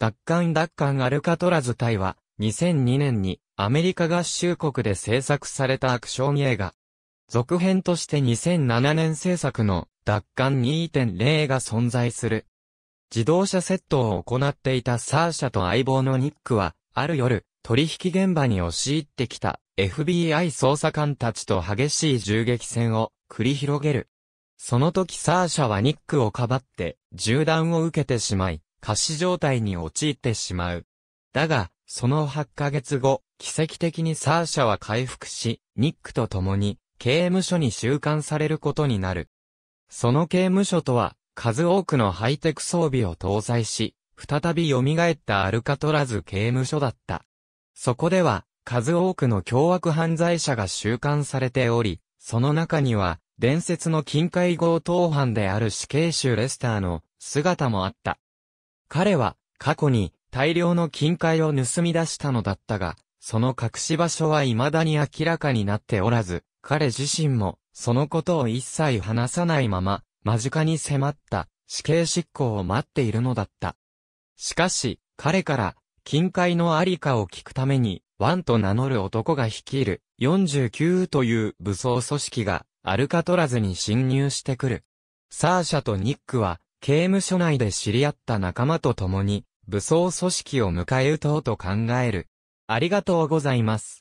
奪還奪還アルカトラズ隊は、2002年にアメリカ合衆国で制作されたアクション映画。続編として2007年制作の奪還2.0が存在する。自動車窃盗を行っていたサーシャと相棒のニックは、ある夜、取引現場に押し入ってきた FBI 捜査官たちと激しい銃撃戦を繰り広げる。その時サーシャはニックをかばって銃弾を受けてしまい、過死状態に陥ってしまう。だが、その8ヶ月後、奇跡的にサーシャは回復し、ニックと共に刑務所に収監されることになる。その刑務所とは、数多くのハイテク装備を搭載し、再び蘇ったアルカトラズ刑務所だった。そこでは、数多くの凶悪犯罪者が収監されており、その中には、伝説の近海強盗犯である死刑囚レスターの姿もあった。彼は過去に大量の金塊を盗み出したのだったが、その隠し場所は未だに明らかになっておらず、彼自身もそのことを一切話さないまま、間近に迫った死刑執行を待っているのだった。しかし、彼から金塊のありかを聞くために、ワンと名乗る男が率いる49という武装組織がアルカトラズに侵入してくる。サーシャとニックは刑務所内で知り合った仲間と共に、武装組織を迎え撃とうと考える。ありがとうございます。